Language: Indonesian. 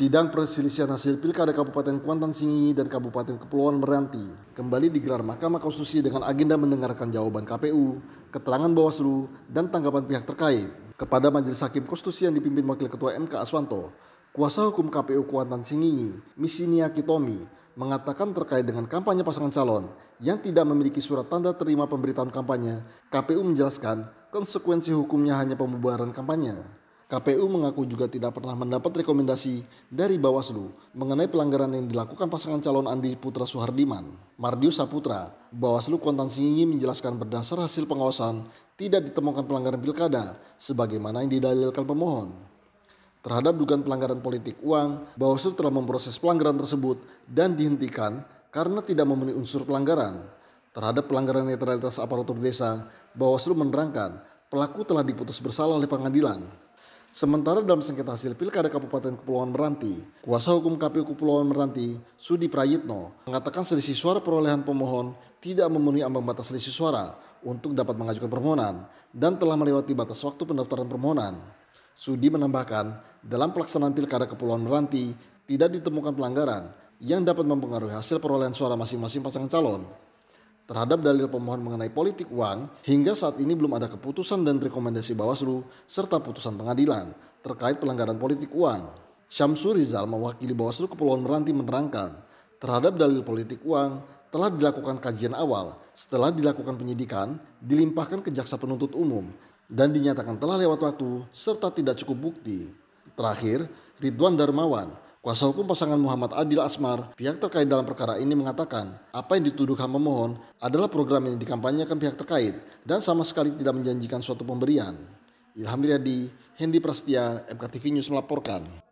Sidang perselisihan hasil pilkada Kabupaten Kuantan Singingi dan Kabupaten Kepulauan Meranti kembali digelar Mahkamah Konstitusi dengan agenda mendengarkan jawaban KPU, keterangan Bawaslu, dan tanggapan pihak terkait kepada Majelis Hakim Konstitusi yang dipimpin Wakil Ketua MK Aswanto. Kuasa Hukum KPU Kuantan Singingi, Misinia Kitomi, mengatakan terkait dengan kampanye pasangan calon yang tidak memiliki surat tanda terima pemberitahuan kampanye, KPU menjelaskan konsekuensi hukumnya hanya pembubaran kampanye. KPU mengaku juga tidak pernah mendapat rekomendasi dari Bawaslu mengenai pelanggaran yang dilakukan pasangan calon Andi Putra Suhardiman. Mardius Saputra, Bawaslu Kuantan Singingi menjelaskan berdasar hasil pengawasan tidak ditemukan pelanggaran pilkada sebagaimana yang didalilkan pemohon. Terhadap dugaan pelanggaran politik uang, Bawaslu telah memproses pelanggaran tersebut dan dihentikan karena tidak memenuhi unsur pelanggaran. Terhadap pelanggaran netralitas aparatur desa, Bawaslu menerangkan pelaku telah diputus bersalah oleh pengadilan. Sementara dalam sengketa hasil pilkada Kabupaten Kepulauan Meranti, kuasa hukum KPU Kepulauan Meranti, Sudi Prayitno, mengatakan selisih suara perolehan pemohon tidak memenuhi ambang batas selisih suara untuk dapat mengajukan permohonan dan telah melewati batas waktu pendaftaran permohonan. Sudi menambahkan, dalam pelaksanaan pilkada Kepulauan Meranti tidak ditemukan pelanggaran yang dapat mempengaruhi hasil perolehan suara masing-masing pasangan calon terhadap dalil pemohon mengenai politik uang, hingga saat ini belum ada keputusan dan rekomendasi Bawaslu serta putusan pengadilan terkait pelanggaran politik uang. Syamsul Rizal mewakili Bawaslu Kepulauan Meranti menerangkan, terhadap dalil politik uang telah dilakukan kajian awal. Setelah dilakukan penyidikan, dilimpahkan ke jaksa penuntut umum dan dinyatakan telah lewat waktu serta tidak cukup bukti. Terakhir, Ridwan Darmawan Kuasa hukum pasangan Muhammad Adil Asmar, pihak terkait dalam perkara ini mengatakan, apa yang dituduhkan pemohon adalah program yang dikampanyekan pihak terkait dan sama sekali tidak menjanjikan suatu pemberian. Ilham Riyadi, Hendi Prastia, MKTV News melaporkan.